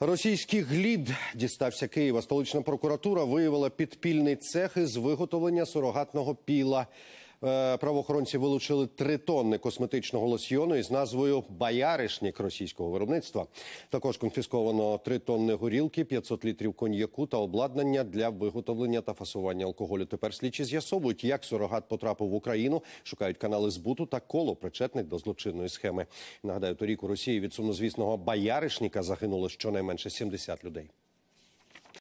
Російський глід дістався Києва. Столична прокуратура виявила підпільний цех із виготовлення сурогатного піла. Е, правоохоронці вилучили три тонни косметичного лосьйону із назвою Баяришнік російського виробництва. Також конфісковано три тонни горілки, 500 літрів коньяку та обладнання для виготовлення та фасування алкоголю. Тепер слідчі з'ясовують, як сурогат потрапив в Україну, шукають канали збуту та коло причетних до злочинної схеми. Нагадаю, торік у Росії від сумнозвісного Баяришніка загинуло щонайменше 70 людей.